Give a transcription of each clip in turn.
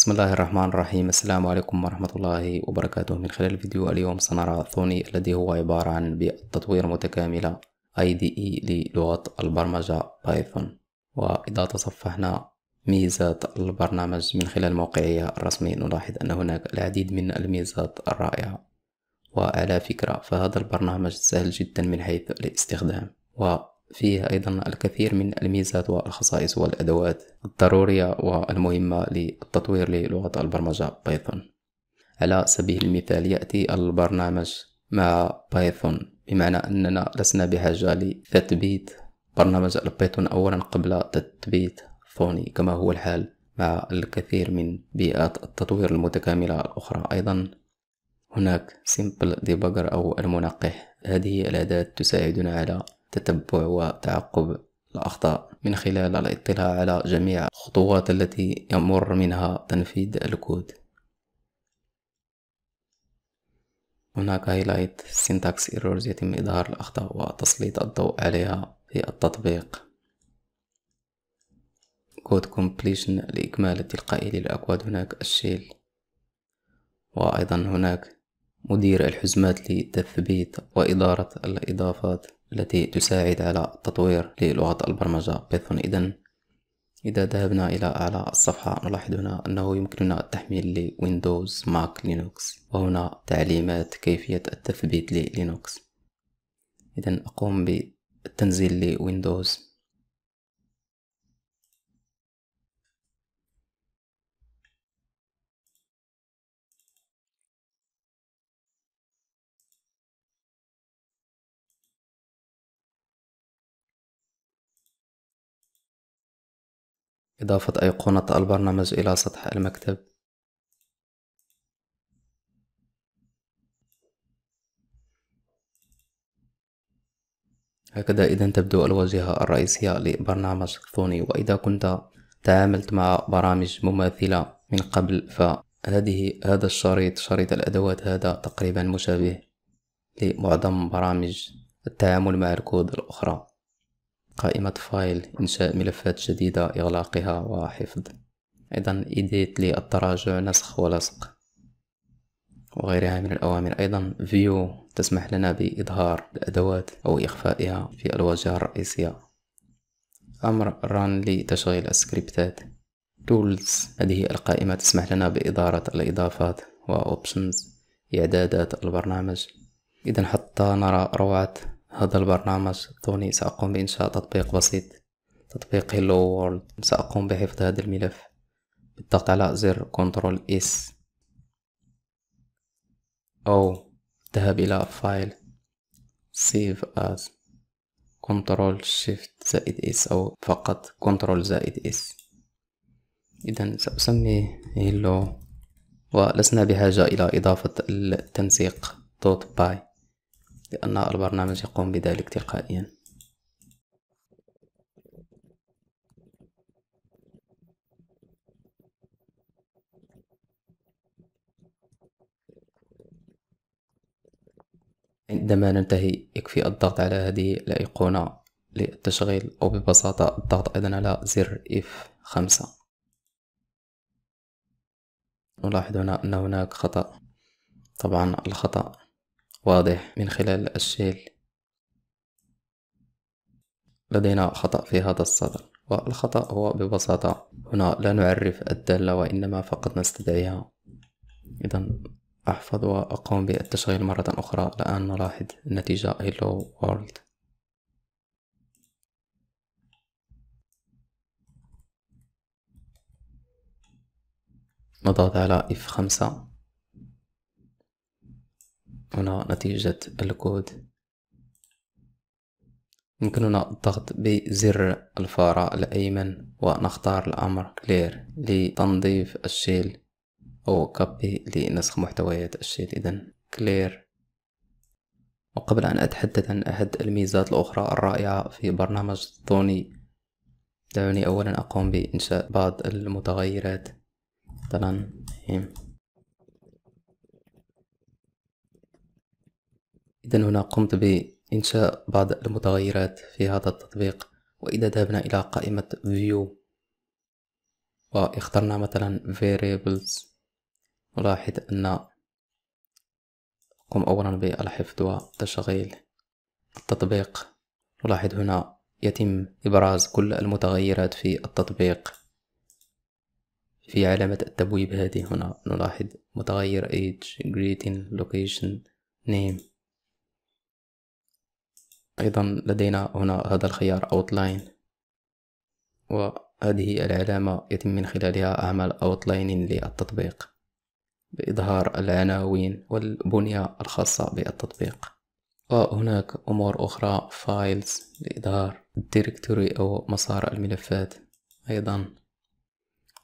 بسم الله الرحمن الرحيم السلام عليكم ورحمة الله وبركاته من خلال فيديو اليوم سنرى ثوني الذي هو عبارة عن بيئة تطوير متكاملة IDE للغة البرمجة بايثون وإذا تصفحنا ميزات البرنامج من خلال موقعه الرسمي نلاحظ أن هناك العديد من الميزات الرائعة وعلى فكرة فهذا البرنامج سهل جدا من حيث الاستخدام و فيه أيضا الكثير من الميزات والخصائص والأدوات الضرورية والمهمة للتطوير للغة البرمجة بايثون على سبيل المثال يأتي البرنامج مع بايثون بمعنى أننا لسنا بحاجة لتثبيت برنامج البايثون أولا قبل تثبيت ثوني كما هو الحال مع الكثير من بيئات التطوير المتكاملة الأخرى أيضا هناك سيمبل ديباجر أو المنقح هذه الأداة تساعدنا على تتبع وتعقب الأخطاء من خلال الاطلاع على جميع الخطوات التي يمر منها تنفيذ الكود هناك هايلايت سينتاكس ايرورز يتم إظهار الأخطاء وتسليط الضوء عليها في التطبيق كود كومبليشن لإكمال التلقائي للأكواد هناك الشيل وأيضا هناك مدير الحزمات لتثبيت وإدارة الإضافات التي تساعد على تطوير للغة البرمجة بايثون إذا إذا ذهبنا إلى أعلى الصفحة نلاحظ هنا أنه يمكننا التحميل لويندوز ماك لينوكس وهنا تعليمات كيفية التثبيت للينوكس إذا أقوم بالتنزيل لويندوز إضافة أيقونة البرنامج إلى سطح المكتب هكذا إذا تبدو الواجهة الرئيسية لبرنامج ثوني وإذا كنت تعاملت مع برامج مماثلة من قبل فهذه هذا الشريط شريط الأدوات هذا تقريبا مشابه لمعظم برامج التعامل مع الكود الأخرى قائمة فايل إنشاء ملفات جديدة إغلاقها وحفظ أيضا إيديت للتراجع نسخ ولصق وغيرها من الأوامر أيضا فيو تسمح لنا بإظهار الأدوات أو إخفائها في الواجهة الرئيسية أمر ران لتشغيل السكريبتات تولز هذه القائمة تسمح لنا بإدارة الإضافات و إعدادات البرنامج إذا حتى نرى روعة هذا البرنامج دعوني سأقوم بإنشاء تطبيق بسيط تطبيق Hello World سأقوم بحفظ هذا الملف بالضغط على زر Ctrl S أو ذهب إلى فايل Save As Ctrl Shift زائد S أو فقط Ctrl زائد S إذا سأسمي Hello ولسنا بحاجة إلى إضافة التنسيق .py لأن البرنامج يقوم بذلك تلقائيا عندما ننتهي يكفي الضغط على هذه الأيقونة للتشغيل أو ببساطة الضغط أيضا على زر F 5 نلاحظ هنا أن هناك خطأ طبعا الخطأ واضح من خلال الشيل لدينا خطأ في هذا السطر والخطأ هو ببساطة هنا لا نعرف الدالة وإنما فقط نستدعيها إذا أحفظ وأقوم بالتشغيل مرة أخرى الآن نلاحظ النتيجة hello world نضغط على F5 هنا نتيجة الكود يمكننا الضغط بزر الفارة الأيمن ونختار الأمر كلير لتنظيف الشيل أو copy لنسخ محتويات الشيل إذا كلير وقبل أن أتحدث عن أحد الميزات الأخرى الرائعة في برنامج ثوني دعوني أولا أقوم بإنشاء بعض المتغيرات مثلا إذا هنا قمت بإنشاء بعض المتغيرات في هذا التطبيق وإذا ذهبنا إلى قائمة View واخترنا مثلا Variables نلاحظ أن قم أولا بالحفظ وتشغيل التطبيق نلاحظ هنا يتم إبراز كل المتغيرات في التطبيق في علامة التبويب هذه هنا نلاحظ متغير age greeting location name أيضا لدينا هنا هذا الخيار Outline وهذه العلامة يتم من خلالها عمل Outline للتطبيق بإظهار العناوين والبنية الخاصة بالتطبيق وهناك أمور أخرى Files لإظهار Directory أو مسار الملفات أيضا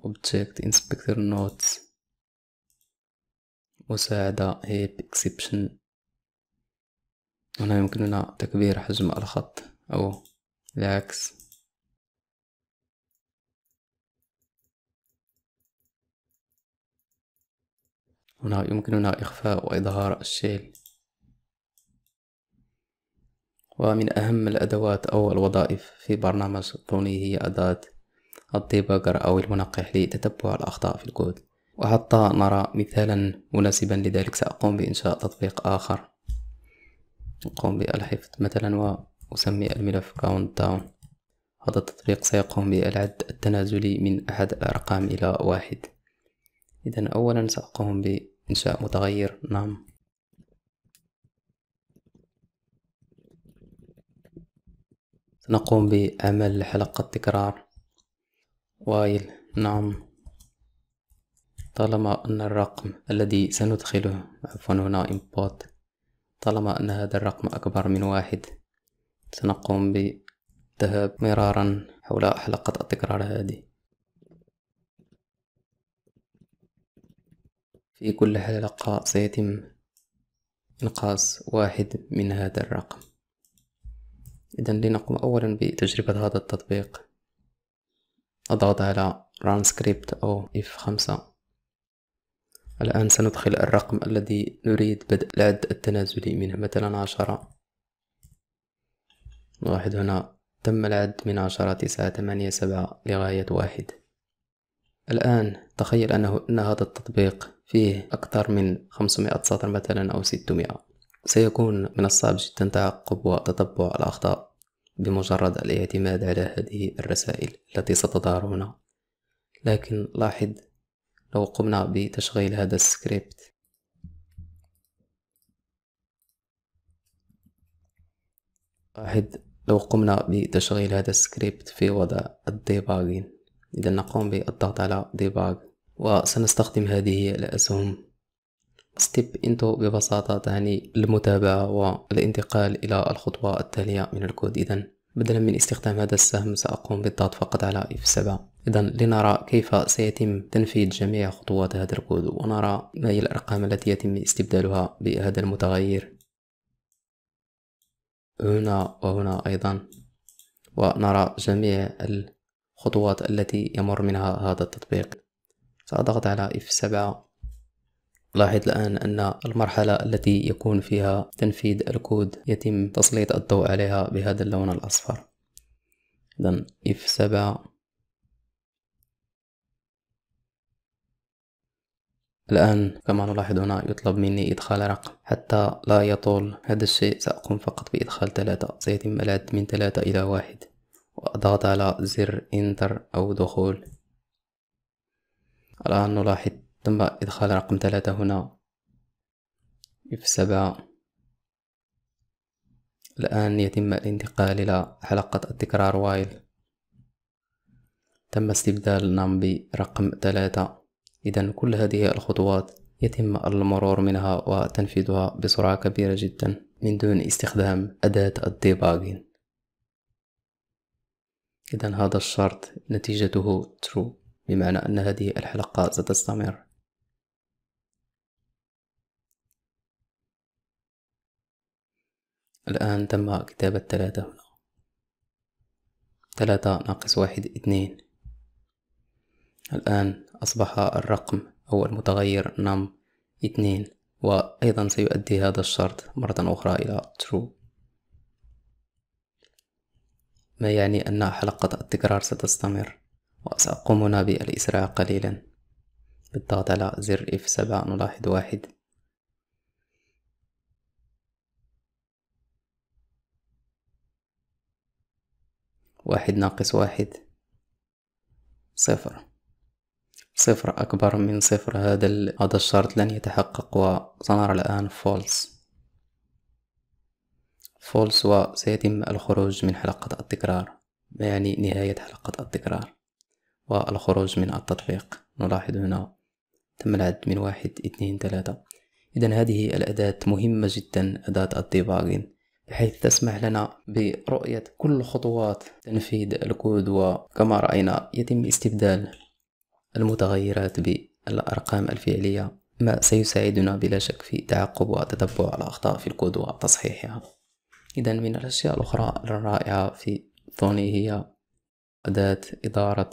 Object Inspector Notes مساعدة Help Exception هنا يمكننا تكبير حجم الخط أو العكس هنا يمكننا إخفاء وإظهار الشيل ومن أهم الأدوات أو الوظائف في برنامج طوني هي أداة الديباجر أو المنقح لتتبع الأخطاء في الكود وحتى نرى مثالا مناسبا لذلك سأقوم بإنشاء تطبيق آخر نقوم بالحفظ مثلا وأسمي الملف countdown هذا التطبيق سيقوم بالعد التنازلي من أحد الأرقام إلى واحد إذا أولا سأقوم بإنشاء متغير نام سنقوم بعمل حلقة تكرار while نعم طالما أن الرقم الذي سندخله عفوا هنا import طالما أن هذا الرقم أكبر من واحد سنقوم بالذهاب مرارا حول حلقة التكرار هذه في كل حلقة سيتم إنقاص واحد من هذا الرقم إذا لنقوم أولا بتجربة هذا التطبيق أضغط على run script أو f F5 الآن سندخل الرقم الذي نريد بدء العد التنازلي منه مثلا عشرة نلاحظ هنا تم العد من عشرة تسعة ثمانية سبعة لغاية واحد الآن تخيل أنه أن هذا التطبيق فيه أكثر من 500 سطر مثلا أو 600 سيكون من الصعب جدا تعقب وتتبع الأخطاء بمجرد الاعتماد على هذه الرسائل التي ستظهر هنا لكن لاحظ لو قمنا بتشغيل هذا السكريبت واحد لو قمنا بتشغيل هذا السكريبت في وضع الديباغين إذا نقوم بالضغط على ديباغ وسنستخدم هذه الأسهم ستيب انتو ببساطة تعني المتابعة والانتقال إلى الخطوة التالية من الكود إذا بدلا من استخدام هذا السهم سأقوم بالضغط فقط على F7 إذا لنرى كيف سيتم تنفيذ جميع خطوات هذا الكود ونرى ما هي الأرقام التي يتم استبدالها بهذا المتغير هنا وهنا أيضا ونرى جميع الخطوات التي يمر منها هذا التطبيق سأضغط على F7 لاحظ الآن أن المرحلة التي يكون فيها تنفيذ الكود يتم تسليط الضوء عليها بهذا اللون الأصفر إذا إذا 7 الآن كما نلاحظ هنا يطلب مني إدخال رقم حتى لا يطول هذا الشيء سأقوم فقط بإدخال ثلاثة سيتم العد من ثلاثة إلى واحد وأضغط على زر انتر أو دخول الآن نلاحظ ثم إدخال رقم ثلاثة هنا في سبعة الآن يتم الانتقال إلى حلقة التكرار وايل تم استبدال نم برقم ثلاثة إذا كل هذه الخطوات يتم المرور منها وتنفيذها بسرعة كبيرة جدا من دون استخدام أداة الديباجين إذا هذا الشرط نتيجته true بمعنى أن هذه الحلقة ستستمر الآن تم كتابة ثلاثة هنا ثلاثة ناقص واحد اثنين الآن أصبح الرقم أو المتغير نم اثنين وأيضا سيؤدي هذا الشرط مرة أخرى إلى true ما يعني أن حلقة التكرار ستستمر وسأقوم هنا بالإسراع قليلا بالضغط على زر F7 نلاحظ واحد واحد ناقص واحد صفر صفر أكبر من صفر هذا هذا الشرط لن يتحقق وسنرى الآن فولس فولس وسيتم الخروج من حلقة التكرار يعني نهاية حلقة التكرار والخروج من التطبيق نلاحظ هنا تم العد من واحد اثنين ثلاثة إذا هذه الأداة مهمة جدا أداة الديباغين بحيث تسمح لنا برؤية كل خطوات تنفيذ الكود وكما رأينا يتم استبدال المتغيرات بالأرقام الفعلية ما سيساعدنا بلا شك في تعقب وتتبع الأخطاء في الكود وتصحيحها إذا من الأشياء الأخرى الرائعة في ثوني هي أداة إدارة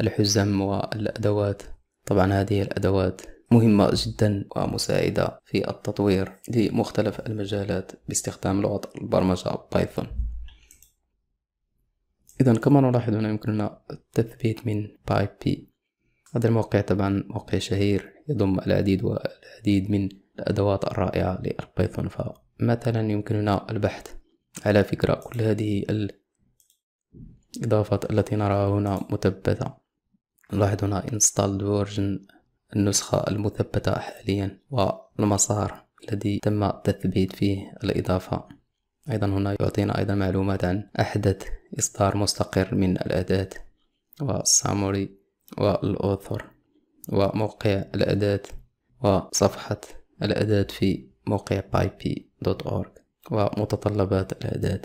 الحزم والأدوات طبعا هذه الأدوات مهمة جدا ومساعدة في التطوير لمختلف المجالات باستخدام لغة البرمجة بايثون إذا كما نلاحظ هنا يمكننا التثبيت من باي بي هذا الموقع طبعا موقع شهير يضم العديد والعديد من الأدوات الرائعة للبايثون فمثلا يمكننا البحث على فكرة كل هذه الإضافات التي نراها هنا مثبتة نلاحظ هنا installed version النسخة المثبتة حاليا والمسار الذي تم تثبيت فيه الإضافة أيضا هنا يعطينا أيضا معلومات عن أحدث إصدار مستقر من الأداة والساموري والأوثر وموقع الأداة وصفحة الأداة في موقع pyp.org ومتطلبات الأداة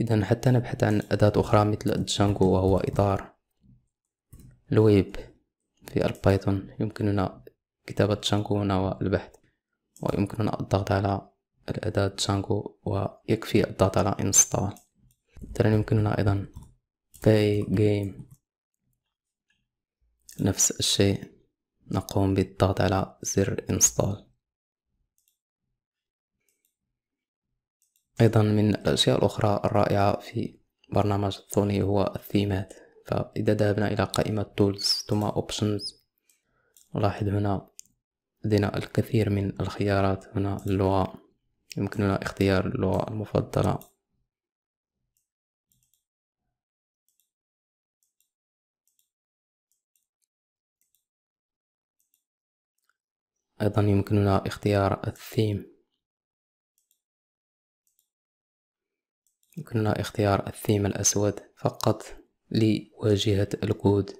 إذا حتى نبحث عن أداة أخرى مثل جانجو وهو إطار الويب في البايثون يمكننا كتابة شانكو هنا البحث ويمكننا الضغط على الأداة شانكو ويكفي الضغط على انستال مثلا يمكننا أيضا play game نفس الشيء نقوم بالضغط على زر انستال أيضا من الأشياء الأخرى الرائعة في برنامج ثوني هو الثيمات إذا ذهبنا إلى قائمة Tools ثم Options نلاحظ هنا لدينا الكثير من الخيارات هنا اللغة يمكننا اختيار اللغة المفضلة أيضا يمكننا اختيار الثيم يمكننا اختيار الثيم الأسود فقط لواجهة الكود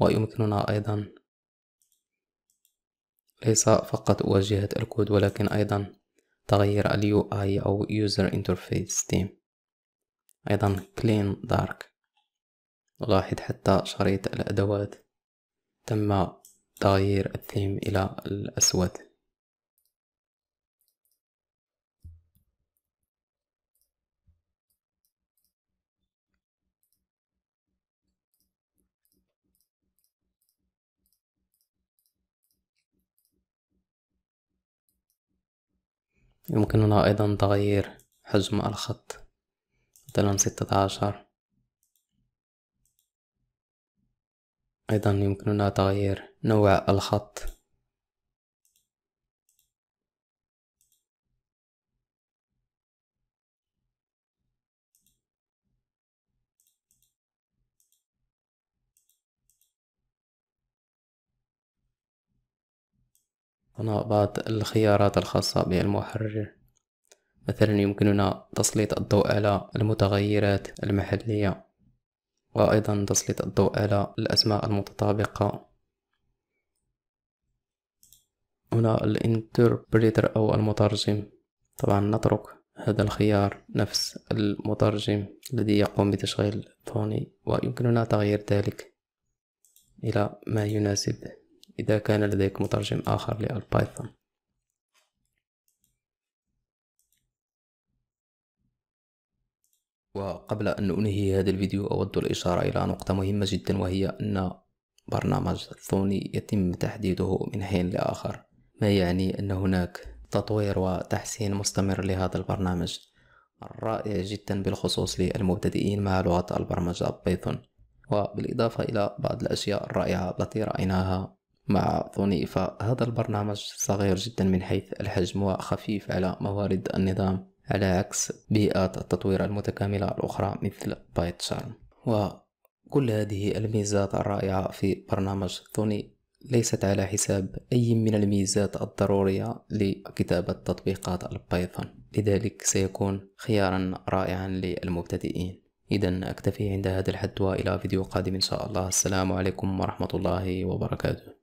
ويمكننا أيضا ليس فقط واجهة الكود ولكن أيضا تغيير ال UI أو User Interface Theme أيضا Clean Dark لاحظ حتى شريط الأدوات تم تغيير الثيم إلى الأسود يمكننا أيضا تغيير حجم الخط مثلا ستة عشر أيضا يمكننا تغيير نوع الخط بعض الخيارات الخاصة بالمحرر مثلا يمكننا تسليط الضوء على المتغيرات المحلية وأيضا تسليط الضوء على الأسماء المتطابقة هنا الانتربريتر أو المترجم طبعا نترك هذا الخيار نفس المترجم الذي يقوم بتشغيل الطوني ويمكننا تغيير ذلك إلى ما يناسب إذا كان لديك مترجم آخر للبايثون وقبل أن أنهي هذا الفيديو أود الإشارة إلى نقطة مهمة جدا وهي أن برنامج ثوني يتم تحديثه من حين لآخر ما يعني أن هناك تطوير وتحسين مستمر لهذا البرنامج الرائع جدا بالخصوص للمبتدئين مع لغة البرمجة بايثون وبالإضافة إلى بعض الأشياء الرائعة التي رأيناها مع ظني فهذا البرنامج صغير جدا من حيث الحجم وخفيف على موارد النظام على عكس بيئات التطوير المتكاملة الأخرى مثل بايت شارم وكل هذه الميزات الرائعة في برنامج ثوني ليست على حساب أي من الميزات الضرورية لكتابة تطبيقات البايثون لذلك سيكون خيارا رائعا للمبتدئين إذا أكتفي عند هذا الحد وإلى فيديو قادم إن شاء الله السلام عليكم ورحمة الله وبركاته